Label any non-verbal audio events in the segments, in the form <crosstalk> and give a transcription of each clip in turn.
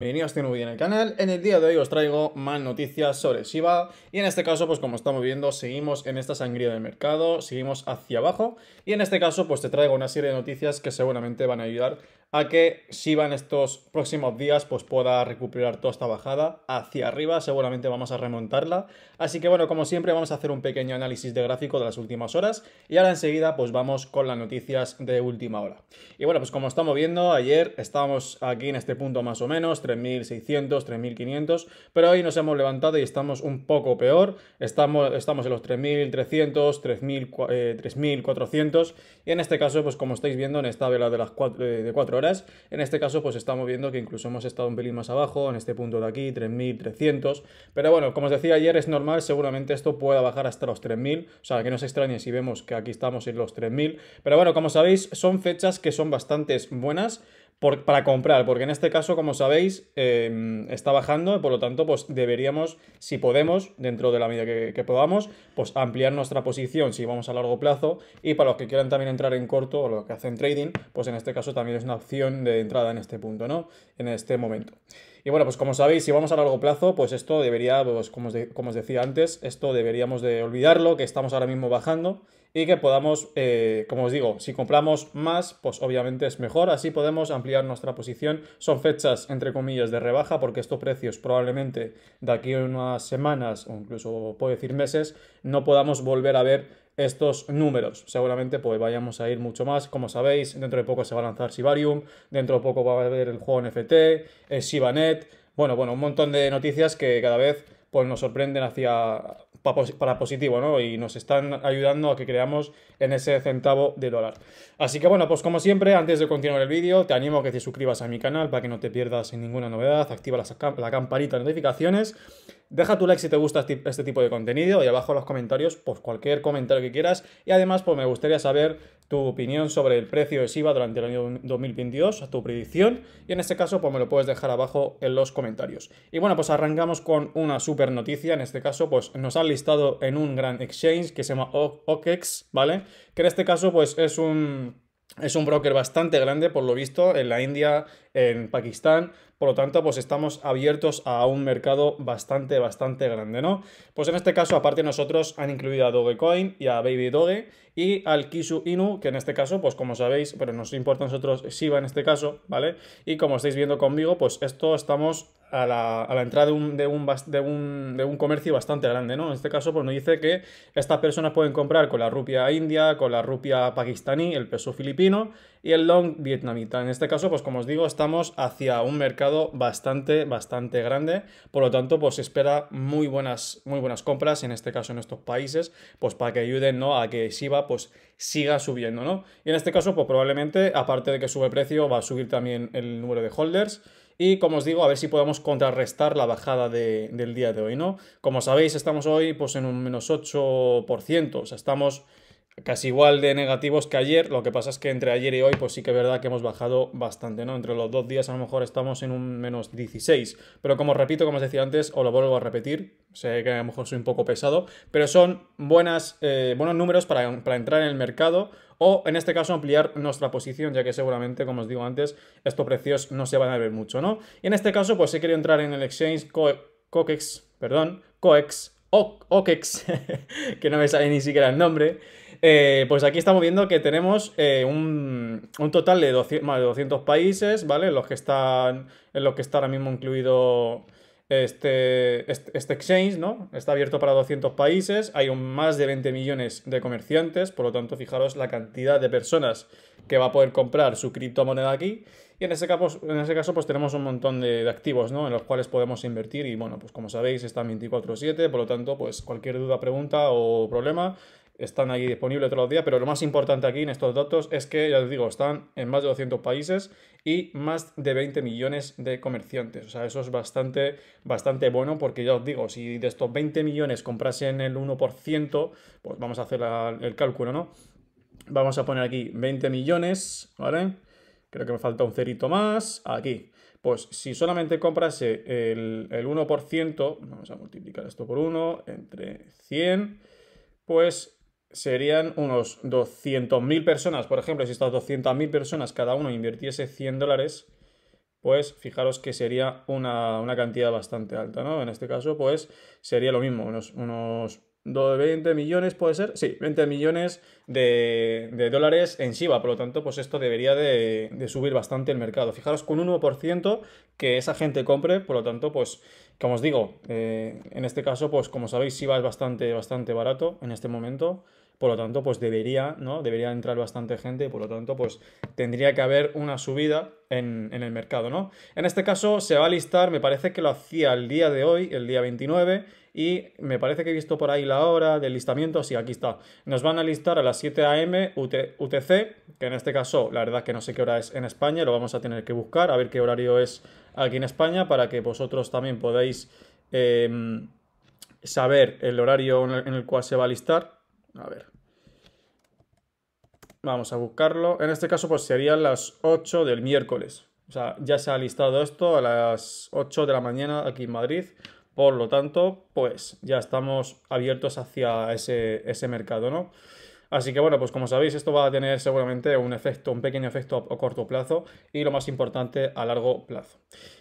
Bienvenidos de este nuevo en el canal, en el día de hoy os traigo más noticias sobre Shiba y en este caso pues como estamos viendo seguimos en esta sangría del mercado, seguimos hacia abajo y en este caso pues te traigo una serie de noticias que seguramente van a ayudar a que va en estos próximos días pues pueda recuperar toda esta bajada hacia arriba, seguramente vamos a remontarla. Así que bueno, como siempre vamos a hacer un pequeño análisis de gráfico de las últimas horas y ahora enseguida pues vamos con las noticias de última hora. Y bueno, pues como estamos viendo, ayer estábamos aquí en este punto más o menos, 3600, 3500, pero hoy nos hemos levantado y estamos un poco peor, estamos, estamos en los 3300, 3400 eh, y en este caso pues como estáis viendo en esta vela de las 4, de 4 en este caso, pues estamos viendo que incluso hemos estado un pelín más abajo, en este punto de aquí, 3.300. Pero bueno, como os decía ayer, es normal, seguramente esto pueda bajar hasta los 3.000. O sea, que no se extrañe si vemos que aquí estamos en los 3.000. Pero bueno, como sabéis, son fechas que son bastantes buenas para comprar, porque en este caso, como sabéis, em, está bajando, por lo tanto, pues deberíamos, si podemos, dentro de la medida que, podamos, pues ampliar nuestra posición si vamos a largo plazo y para los que quieran también entrar en corto o los que hacen trading, pues en este caso también es una opción de entrada en este punto, ¿no? En este momento. Y bueno, pues como sabéis, si vamos a largo plazo, pues esto debería, pues como os, como os decía antes, esto deberíamos de olvidarlo, que estamos ahora mismo bajando y que podamos, eh, como os digo, si compramos más, pues obviamente es mejor, así podemos ampliar nuestra posición. Son fechas, entre comillas, de rebaja, porque estos precios probablemente de aquí a unas semanas o incluso puedo decir meses, no podamos volver a ver estos números. Seguramente pues vayamos a ir mucho más, como sabéis, dentro de poco se va a lanzar Sibarium, dentro de poco va a haber el juego NFT, eh, ShibaNet, bueno, bueno, un montón de noticias que cada vez pues nos sorprenden hacia para positivo, ¿no? Y nos están ayudando a que creamos en ese centavo de dólar. Así que bueno, pues como siempre, antes de continuar el vídeo, te animo a que te suscribas a mi canal para que no te pierdas ninguna novedad, activa la, la campanita de notificaciones Deja tu like si te gusta este, este tipo de contenido y abajo en los comentarios pues cualquier comentario que quieras y además pues me gustaría saber tu opinión sobre el precio de SIVA durante el año 2022, tu predicción y en este caso pues me lo puedes dejar abajo en los comentarios. Y bueno pues arrancamos con una super noticia, en este caso pues nos han listado en un gran exchange que se llama OKEX, ¿vale? Que en este caso pues es un... Es un broker bastante grande, por lo visto, en la India, en Pakistán, por lo tanto, pues estamos abiertos a un mercado bastante, bastante grande, ¿no? Pues en este caso, aparte nosotros han incluido a Dogecoin y a Baby Doge y al Kisu Inu, que en este caso, pues como sabéis, pero nos importa a nosotros Shiba en este caso, ¿vale? Y como estáis viendo conmigo, pues esto estamos a la, entrada de un, comercio bastante grande, ¿no? En este caso, pues nos dice que estas personas pueden comprar con la rupia india, con la rupia pakistaní, el peso filipino y el long vietnamita. En este caso, pues como os digo, estamos hacia un mercado bastante, bastante grande. Por lo tanto, pues se espera muy buenas, muy buenas compras, en este caso en estos países, pues para que ayuden, ¿no? A que Shiba, pues siga subiendo, ¿no? Y en este caso, pues probablemente, aparte de que sube el precio, va a subir también el número de holders. Y como os digo, a ver si podemos contrarrestar la bajada del día de hoy, ¿no? Como sabéis, estamos hoy pues en un menos 8%, o sea, estamos casi igual de negativos que ayer. Lo que pasa es que entre ayer y hoy, pues sí que es verdad que hemos bajado bastante, ¿no? Entre los dos días a lo mejor estamos en un menos 16. Pero como repito, como os decía antes, o lo vuelvo a repetir, sé que a lo mejor soy un poco pesado, pero son buenas, eh, buenos números para, entrar en el mercado o en este caso ampliar nuestra posición, ya que seguramente, como os digo antes, estos precios no se van a ver mucho, ¿no? Y en este caso, pues he querido entrar en el exchange Coex, perdón, Coex, o <laughs> que no me sale ni siquiera el nombre, eh, pues aquí estamos viendo que tenemos eh, un, total de 200, más de 200 países, ¿vale? En los que, están, los que está ahora mismo incluido este, este, este exchange, ¿no? Está abierto para 200 países, hay más de 20 millones de comerciantes, por lo tanto, fijaros la cantidad de personas que va a poder comprar su criptomoneda aquí. Y en ese caso, en ese caso pues tenemos un montón de, activos, ¿no? En los cuales podemos invertir y, bueno, pues como sabéis, está 24-7, por lo tanto, pues cualquier duda, pregunta o problema, están ahí disponibles todos los días, pero lo más importante aquí en estos datos es que, ya os digo, están en más de 200 países y más de 20 millones de comerciantes. O sea, eso es bastante, bastante bueno porque ya os digo, si de estos 20 millones comprasen el 1%, pues vamos a hacer el cálculo, ¿no? Vamos a poner aquí 20 millones, ¿vale? Creo que me falta un cerito más. Aquí. Pues si solamente comprase el, el 1%, vamos a multiplicar esto por 1, entre 100, pues serían unos 200.000 personas. Por ejemplo, si estas 200.000 personas cada uno invirtiese 100 dólares, pues fijaros que sería una, cantidad bastante alta, ¿no? En este caso, pues sería lo mismo, unos, unos 20 millones puede ser, sí, 20 millones de, dólares en Shiba, por lo tanto, pues esto debería de, subir bastante el mercado. Fijaros con un 1% que esa gente compre, por lo tanto, pues, como os digo, eh, en este caso, pues como sabéis, Shiba es bastante, bastante barato en este momento. Por lo tanto, pues debería, ¿no? Debería entrar bastante gente por lo tanto, pues tendría que haber una subida en, en, el mercado, ¿no? En este caso se va a listar, me parece que lo hacía el día de hoy, el día 29, y me parece que he visto por ahí la hora del listamiento, sí, aquí está. Nos van a listar a las 7 a.m. UTC, que en este caso la verdad que no sé qué hora es en España, lo vamos a tener que buscar, a ver qué horario es aquí en España, para que vosotros también podáis em, saber el horario en el cual se va a listar. A ver. Vamos a buscarlo. En este caso, pues serían las 8 del miércoles. O sea, ya se ha listado esto a las 8 de la mañana aquí en Madrid. Por lo tanto, pues ya estamos abiertos hacia ese, ese mercado, ¿no? Así que bueno, pues como sabéis, esto va a tener seguramente un efecto, un pequeño efecto a, corto plazo y lo más importante, a largo plazo.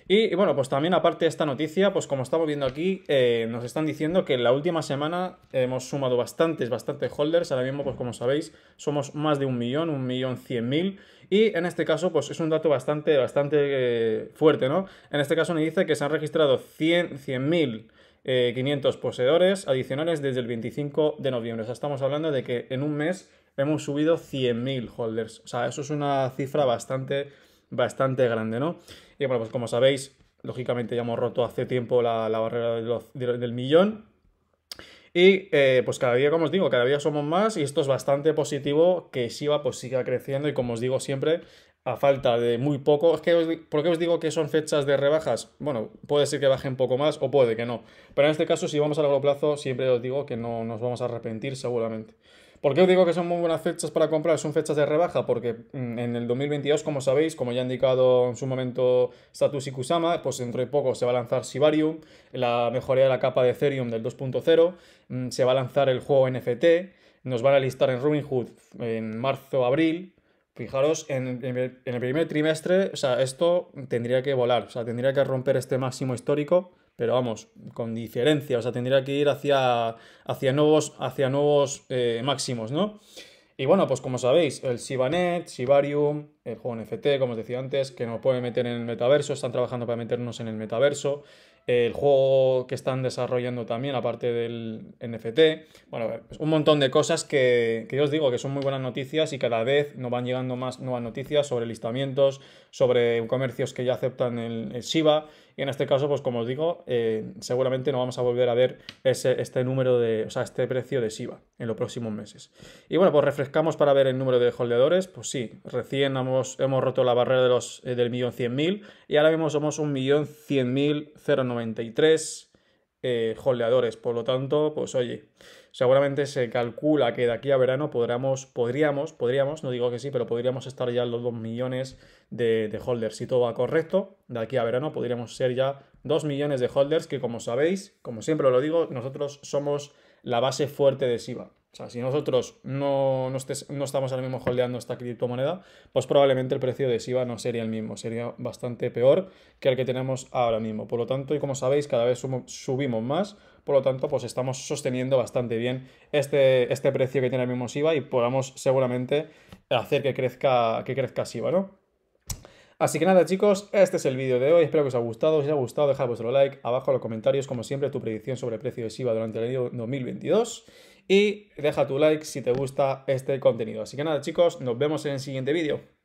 Y, bueno, pues también aparte de esta noticia, pues como estamos viendo aquí, eh, nos están diciendo que en la última semana hemos sumado bastantes, bastantes holders. Ahora mismo, pues como sabéis, somos más de un millón, un millón cien mil. Y en este caso, pues es un dato bastante, bastante eh, fuerte, ¿no? En este caso nos dice que se han registrado cien mil... 500 eh, poseedores adicionales desde el 25 de noviembre. O sea, estamos hablando de que en un mes hemos subido 100.000 holders. O sea, eso es una cifra bastante, bastante grande, ¿no? Y bueno, pues como sabéis, lógicamente ya hemos roto hace tiempo la, barrera del millón. Y eh, pues cada día, como os digo, cada día somos más y esto es bastante positivo que Shiba pues siga creciendo y como os digo siempre, a falta de muy poco. Es que os, ¿Por qué os digo que son fechas de rebajas? Bueno, puede ser que bajen poco más o puede que no. Pero en este caso, si vamos a largo plazo, siempre os digo que no nos vamos a arrepentir seguramente. ¿Por qué os digo que son muy buenas fechas para comprar? Son fechas de rebaja porque mm, en el 2022, como sabéis, como ya ha indicado en su momento y Kusama, pues dentro de poco se va a lanzar Sibarium, la mejoría de la capa de Ethereum del 2.0, mm, se va a lanzar el juego NFT, nos van a listar en Robinhood en marzo-abril, Fijaros, en, el primer trimestre, o sea, esto tendría que volar, o sea, tendría que romper este máximo histórico, pero vamos, con diferencia, o sea, tendría que ir hacia, hacia nuevos, hacia nuevos eh, máximos, ¿no? Y bueno, pues como sabéis, el Sibanet, Sibarium, el juego NFT, como os decía antes, que nos puede meter en el metaverso, están trabajando para meternos en el metaverso el juego que están desarrollando también, aparte del NFT. Bueno, pues un montón de cosas que, yo os digo que son muy buenas noticias y cada vez nos van llegando más nuevas noticias sobre listamientos, sobre comercios que ya aceptan el, el Shiba y en este caso, pues como os digo, eh, seguramente no vamos a volver a ver ese, este número de, o sea, este precio de SIVA en los próximos meses. Y bueno, pues refrescamos para ver el número de holdeadores. Pues sí, recién hemos, hemos roto la barrera de los, eh, del millón y ahora mismo somos un millón cien eh, holdeadores. Por lo tanto, pues oye seguramente se calcula que de aquí a verano podríamos, podríamos, podríamos, no digo que sí, pero podríamos estar ya en los 2 millones de, holders. Si todo va correcto, de aquí a verano podríamos ser ya 2 millones de holders que como sabéis, como siempre lo digo, nosotros somos la base fuerte de SIVA. O sea, si nosotros no, no, estamos ahora mismo holdeando esta criptomoneda, pues probablemente el precio de SIVA no sería el mismo, sería bastante peor que el que tenemos ahora mismo. Por lo tanto, y como sabéis, cada vez subimos más, por lo tanto, pues estamos sosteniendo bastante bien este, este precio que tiene el mismo SIBA y podamos seguramente hacer que crezca, que crezca SIBA, ¿no? Así que nada chicos, este es el vídeo de hoy, espero que os haya gustado, si os ha gustado dejad vuestro like, abajo en los comentarios como siempre tu predicción sobre el precio de SIBA durante el año 2022 y deja tu like si te gusta este contenido. Así que nada chicos, nos vemos en el siguiente vídeo.